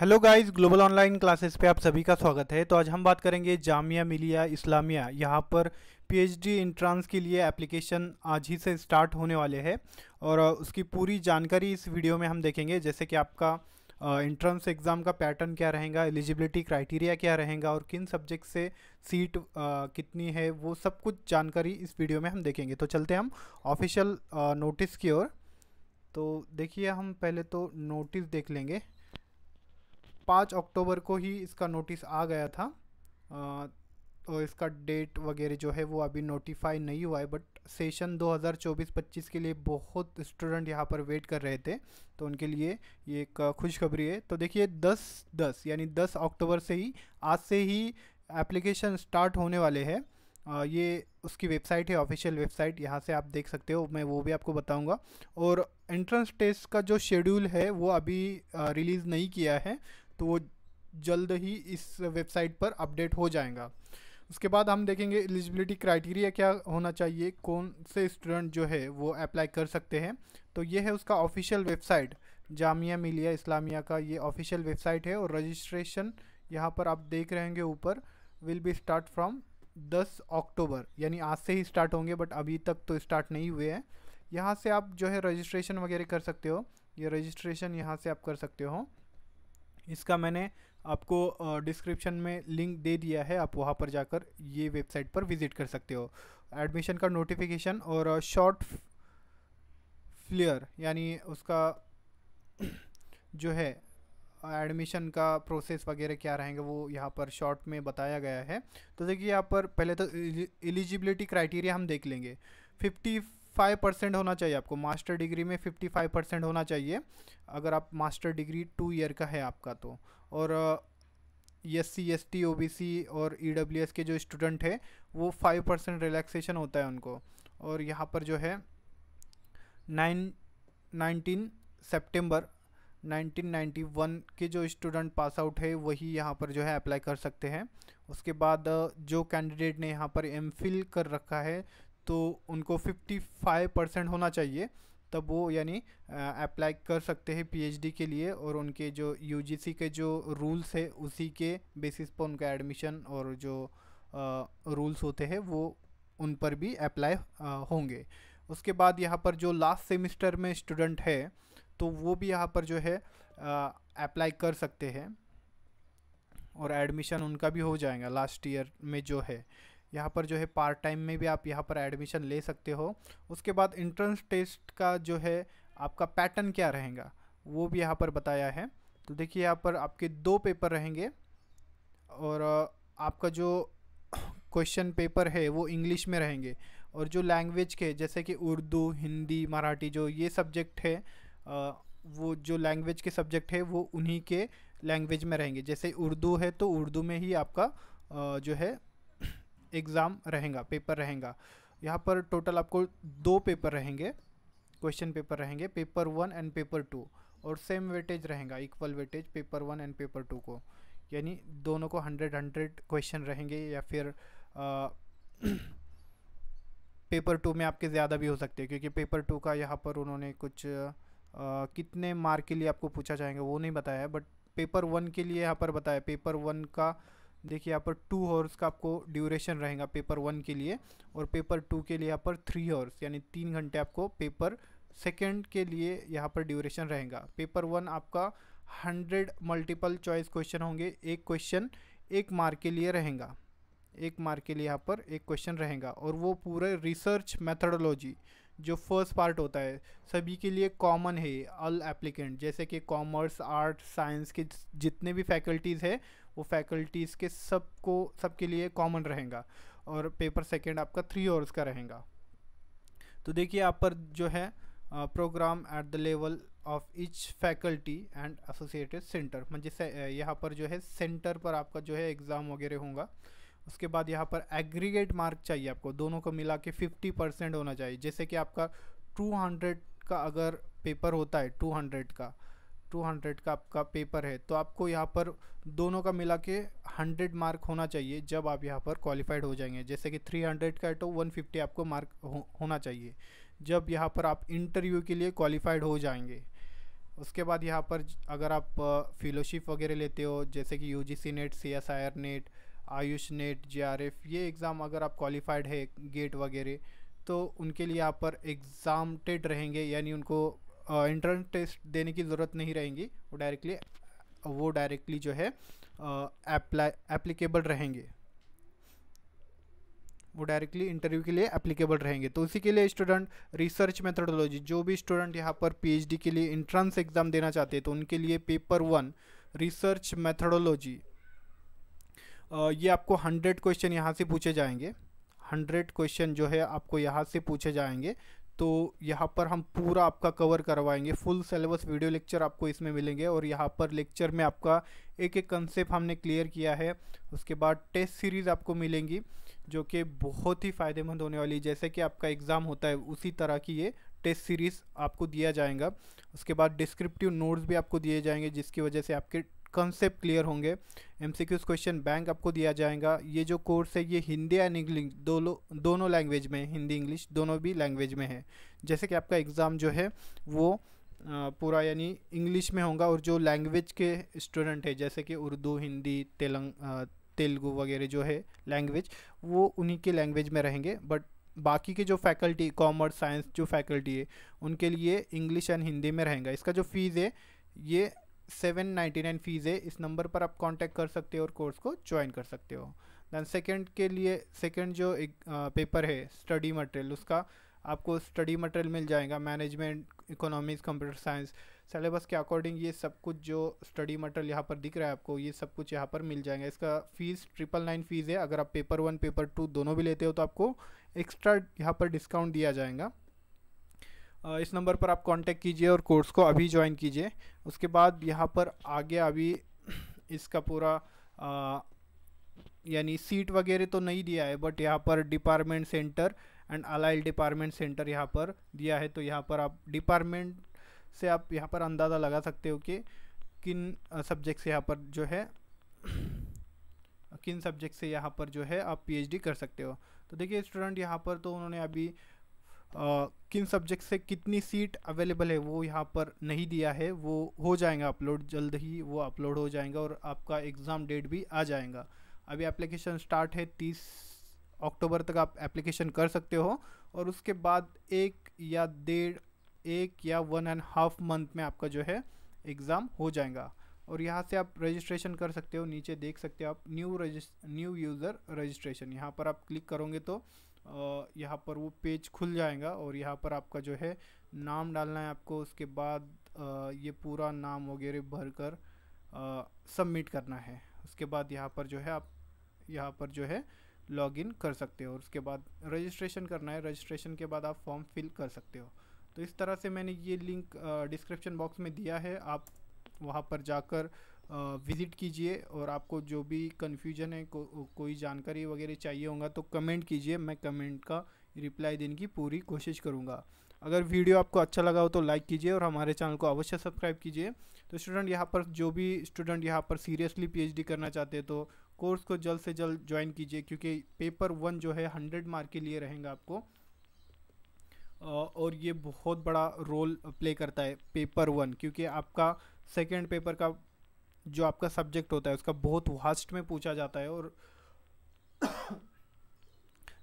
hello guys global online classes पे आप सभी का स्वागत है तो आज हम बात करेंगे जामिया मिलिया इस्लामिया यहाँ पर पीएचडी इंट्रांस के लिए एप्लीकेशन आज ही से स्टार्ट होने वाले हैं और उसकी पूरी जानकारी इस वीडियो में हम देखेंगे जैसे कि आपका एंट्रेंस एग्ज़ाम का पैटर्न क्या रहेगा एलिजिबिलिटी क्राइटेरिया क्या रहेगा और किन सब्जेक्ट से सीट कितनी है वो सब कुछ जानकारी इस वीडियो में हम देखेंगे तो चलते हम ऑफिशियल नोटिस की ओर तो देखिए हम पहले तो नोटिस देख लेंगे पाँच अक्टूबर को ही इसका नोटिस आ गया था और तो इसका डेट वगैरह जो है वो अभी नोटिफाई नहीं हुआ है बट सेशन 2024-25 के लिए बहुत स्टूडेंट यहाँ पर वेट कर रहे थे तो उनके लिए ये एक खुशखबरी है तो देखिए 10 10 यानी 10 अक्टूबर से ही आज से ही एप्लीकेशन स्टार्ट होने वाले हैं ये उसकी वेबसाइट है ऑफिशियल वेबसाइट यहाँ से आप देख सकते हो मैं वो भी आपको बताऊँगा और एंट्रेंस टेस्ट का जो शेड्यूल है वो अभी रिलीज़ नहीं किया है तो वो जल्द ही इस वेबसाइट पर अपडेट हो जाएगा उसके बाद हम देखेंगे एलिजिबिलिटी क्राइटेरिया क्या होना चाहिए कौन से स्टूडेंट जो है वो अप्लाई कर सकते हैं तो ये है उसका ऑफिशियल वेबसाइट जामिया मिलिया इस्लामिया का ये ऑफिशियल वेबसाइट है और रजिस्ट्रेशन यहाँ पर आप देख रहे होंगे ऊपर will be start from 10 October यानी आज से ही स्टार्ट होंगे बट अभी तक तो स्टार्ट नहीं हुए हैं यहाँ से आप जो है रजिस्ट्रेशन वगैरह कर सकते हो ये रजिस्ट्रेशन यहाँ से आप कर सकते हो इसका मैंने आपको डिस्क्रिप्शन में लिंक दे दिया है आप वहाँ पर जाकर ये वेबसाइट पर विज़िट कर सकते हो एडमिशन का नोटिफिकेशन और शॉर्ट फ्लेयर यानी उसका जो है एडमिशन का प्रोसेस वगैरह क्या रहेंगे वो यहाँ पर शॉर्ट में बताया गया है तो देखिए यहाँ पर पहले तो एलिजिबिलिटी क्राइटेरिया हम देख लेंगे फिफ्टी फाइव परसेंट होना चाहिए आपको मास्टर डिग्री में फिफ्टी फाइव परसेंट होना चाहिए अगर आप मास्टर डिग्री टू ईयर का है आपका तो और S C S T O B C और ई डब्ल्यू एस के जो स्टूडेंट है वो फाइव परसेंट रिलैक्सेशन होता है उनको और यहाँ पर जो है नाइन नाइनटीन सेप्टेम्बर 1991 के जो स्टूडेंट पास आउट है वही यहाँ पर जो है अप्लाई कर सकते हैं उसके बाद जो कैंडिडेट ने यहाँ पर एम कर रखा है तो उनको 55 परसेंट होना चाहिए तब वो यानी अप्लाई कर सकते हैं पीएचडी के लिए और उनके जो यूजीसी के जो रूल्स है उसी के बेसिस पर उनका एडमिशन और जो रूल्स होते हैं वो उन पर भी अप्लाई होंगे उसके बाद यहाँ पर जो लास्ट सेमिस्टर में स्टूडेंट है तो वो भी यहाँ पर जो है अप्लाई कर सकते हैं और एडमिशन उनका भी हो जाएगा लास्ट ईयर में जो है यहाँ पर जो है पार्ट टाइम में भी आप यहाँ पर एडमिशन ले सकते हो उसके बाद इंट्रेंस टेस्ट का जो है आपका पैटर्न क्या रहेगा वो भी यहाँ पर बताया है तो देखिए यहाँ पर आपके दो पेपर रहेंगे और आपका जो क्वेश्चन पेपर है वो इंग्लिश में रहेंगे और जो लैंग्वेज के जैसे कि उर्दू हिंदी मराठी जो ये सब्जेक्ट है वो जो लैंग्वेज के सब्जेक्ट है वो उन्हीं के लैंग्वेज में रहेंगे जैसे उर्दू है तो उर्दू में ही आपका जो है एग्ज़ाम रहेगा पेपर रहेगा यहाँ पर टोटल आपको दो पेपर रहेंगे क्वेश्चन पेपर रहेंगे paper one and paper two और सेम वेटेज रहेगा equal weightage paper one and paper two को यानी दोनों को हंड्रेड हंड्रेड क्वेश्चन रहेंगे या फिर आ, पेपर टू में आपके ज़्यादा भी हो सकते हैं क्योंकि पेपर टू का यहाँ पर उन्होंने कुछ आ, कितने मार्क के लिए आपको पूछा जाएगा वो नहीं बताया बट पेपर वन के लिए यहाँ पर बताया पेपर वन का देखिए यहाँ पर टू हॉर्स का आपको ड्यूरेशन रहेगा पेपर वन के लिए और पेपर टू के लिए यहाँ पर थ्री हॉर्स यानी तीन घंटे आपको पेपर सेकेंड के लिए यहाँ पर ड्यूरेशन रहेगा पेपर वन आपका हंड्रेड मल्टीपल चॉइस क्वेश्चन होंगे एक क्वेश्चन एक मार्क के लिए रहेगा एक मार्क के लिए यहाँ पर एक क्वेश्चन रहेगा और वो पूरे रिसर्च मेथडोलॉजी जो फर्स्ट पार्ट होता है सभी के लिए कॉमन है ऑल एप्लीकेंट जैसे कि कॉमर्स आर्ट साइंस के जितने भी फैकल्टीज़ है वो फैकल्टीज़ के सबको सबके लिए कॉमन रहेगा और पेपर सेकेंड आपका थ्री आवर्स का रहेगा तो देखिए आप पर जो है programme at the level of each faculty and associated centre मतलब जैसे यहाँ पर जो है सेंटर पर आपका जो है एग्ज़ाम वगैरह होगा उसके बाद यहाँ पर एग्रीगेट मार्क चाहिए आपको दोनों को मिला के फिफ्टी परसेंट होना चाहिए जैसे कि आपका टू हंड्रेड का अगर पेपर होता है टू हंड्रेड का टू हंड्रेड का आपका पेपर है तो आपको यहाँ पर दोनों का मिला के हंड्रेड मार्क होना चाहिए जब आप यहाँ पर क्वालिफाइड हो जाएंगे जैसे कि थ्री हंड्रेड का है तो वन फिफ्टी आपको मार्क हो, होना चाहिए जब यहाँ पर आप इंटरव्यू के लिए क्वालिफाइड हो जाएंगे उसके बाद यहाँ पर अगर आप फेलोशिप वगैरह लेते हो जैसे कि U G C NET C S I R NET AYUSH NET J R F ये एग्ज़ाम अगर आप क्वालिफाइड है गेट वगैरह तो उनके लिए यहाँ पर एग्ज़ाम टेड रहेंगे यानी उनको इंट्रेंस टेस्ट देने की ज़रूरत नहीं रहेंगी वो डायरेक्टली वो डायरेक्टली जो है एप्लीकेबल रहेंगे वो डायरेक्टली इंटरव्यू के लिए एप्लीकेबल रहेंगे तो उसी के लिए स्टूडेंट रिसर्च मेथडोलॉजी जो भी स्टूडेंट यहाँ पर पीएचडी के लिए इंट्रेंस एग्ज़ाम देना चाहते हैं तो उनके लिए पेपर वन रिसर्च मेथडोलॉजी ये आपको हंड्रेड क्वेश्चन यहाँ से पूछे जाएंगे हंड्रेड क्वेश्चन जो है आपको यहाँ से पूछे जाएंगे तो यहाँ पर हम पूरा आपका कवर करवाएंगे फुल सिलेबस वीडियो लेक्चर आपको इसमें मिलेंगे और यहाँ पर लेक्चर में आपका एक एक कंसेप्ट हमने क्लियर किया है उसके बाद टेस्ट सीरीज़ आपको मिलेंगी जो कि बहुत ही फ़ायदेमंद होने वाली है जैसे कि आपका एग्ज़ाम होता है उसी तरह की ये टेस्ट सीरीज़ आपको दिया जाएगा उसके बाद डिस्क्रिप्टिव नोट्स भी आपको दिए जाएंगे जिसकी वजह से आपके कंसेप्ट क्लियर होंगे M C Qs question bank आपको दिया जाएगा ये जो कोर्स है ये हिंदी एंड इंग्लिश दोनों दोनों लैंग्वेज में हिंदी इंग्लिश दोनों भी लैंग्वेज में है जैसे कि आपका एग्ज़ाम जो है वो पूरा यानी इंग्लिश में होगा और जो लैंग्वेज के स्टूडेंट है जैसे कि उर्दू हिंदी तेलंग तेलुगु वगैरह जो है लैंग्वेज वो उन्हीं के लैंग्वेज में रहेंगे बट बाकी के जो फैकल्टी कॉमर्स साइंस जो फैकल्टी है उनके लिए इंग्लिश एंड हिंदी में रहेगा इसका जो फीस है ये सेवन नाइन्टी नाइन फ़ीस है इस नंबर पर आप कांटेक्ट कर सकते हो और कोर्स को ज्वाइन कर सकते हो दैन सेकेंड के लिए सेकेंड जो एक पेपर है स्टडी मटेरियल उसका आपको स्टडी मटेरियल मिल जाएगा management economics computer science syllabus के अकॉर्डिंग ये सब कुछ जो स्टडी मटेरियल यहाँ पर दिख रहा है आपको ये सब कुछ यहाँ पर मिल जाएगा इसका फ़ीस ट्रिपल नाइन फ़ीस है अगर आप पेपर वन पेपर टू दोनों भी लेते हो तो आपको एक्स्ट्रा यहाँ पर डिस्काउंट दिया जाएगा इस नंबर पर आप कांटेक्ट कीजिए और कोर्स को अभी ज्वाइन कीजिए उसके बाद यहाँ पर आगे अभी इसका पूरा यानी सीट वगैरह तो नहीं दिया है बट यहाँ पर department centre and allied department centre यहाँ पर दिया है तो यहाँ पर आप डिपार्टमेंट से आप यहाँ पर अंदाज़ा लगा सकते हो कि किन सब्जेक्ट से यहाँ पर जो है किन सब्जेक्ट से यहाँ पर जो है आप पीएचडी कर सकते हो तो देखिए स्टूडेंट यहाँ पर तो उन्होंने अभी किन सब्जेक्ट से कितनी सीट अवेलेबल है वो यहाँ पर नहीं दिया है वो हो जाएगा अपलोड जल्द ही वो अपलोड हो जाएगा और आपका एग्ज़ाम डेट भी आ जाएगा अभी एप्लीकेशन स्टार्ट है तीस अक्टूबर तक आप एप्लीकेशन कर सकते हो और उसके बाद एक या डेढ़ एक या वन एंड हाफ मंथ में आपका जो है एग्ज़ाम हो जाएगा और यहाँ से आप रजिस्ट्रेशन कर सकते हो नीचे देख सकते हो आप new register new user registration यहाँ पर आप क्लिक करोगे तो यहाँ पर वो पेज खुल जाएगा और यहाँ पर आपका जो है नाम डालना है आपको उसके बाद ये पूरा नाम वगैरह भर कर सबमिट करना है उसके बाद यहाँ पर जो है आप यहाँ पर जो है लॉगिन कर सकते हो और उसके बाद रजिस्ट्रेशन करना है रजिस्ट्रेशन के बाद आप फॉर्म फिल कर सकते हो तो इस तरह से मैंने ये लिंक डिस्क्रिप्शन बॉक्स में दिया है आप वहाँ पर जाकर विज़िट कीजिए और आपको जो भी कन्फ्यूजन है को, कोई जानकारी वगैरह चाहिए होगा तो कमेंट कीजिए मैं कमेंट का रिप्लाई देने की पूरी कोशिश करूँगा अगर वीडियो आपको अच्छा लगा हो तो लाइक कीजिए और हमारे चैनल को अवश्य सब्सक्राइब कीजिए तो स्टूडेंट यहाँ पर जो भी स्टूडेंट यहाँ पर सीरियसली पीएचडी करना चाहते हैं तो कोर्स को जल्द से जल्द ज्वाइन कीजिए क्योंकि पेपर वन जो है हंड्रेड मार्क के लिए रहेगा आपको और ये बहुत बड़ा रोल प्ले करता है पेपर वन क्योंकि आपका सेकेंड पेपर का जो आपका सब्जेक्ट होता है उसका बहुत वास्ट में पूछा जाता है और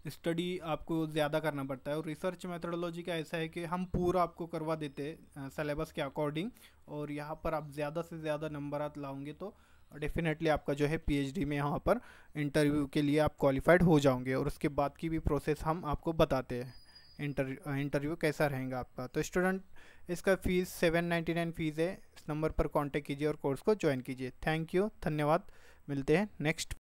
स्टडी आपको ज़्यादा करना पड़ता है और रिसर्च मेथडोलॉजी का ऐसा है कि हम पूरा आपको करवा देते हैं सलेबस के अकॉर्डिंग और यहाँ पर आप ज़्यादा से ज़्यादा नंबर लाओगे तो डेफिनेटली आपका जो है पीएचडी में यहाँ पर इंटरव्यू के लिए आप क्वालिफाइड हो जाओगे और उसके बाद की भी प्रोसेस हम आपको बताते हैं इंटर इंटरव्यू कैसा रहेगा आपका तो स्टूडेंट इसका fees seven ninety nine fees है इस नंबर पर कांटेक्ट कीजिए और कोर्स को ज्वाइन कीजिए थैंक यू धन्यवाद मिलते हैं नेक्स्ट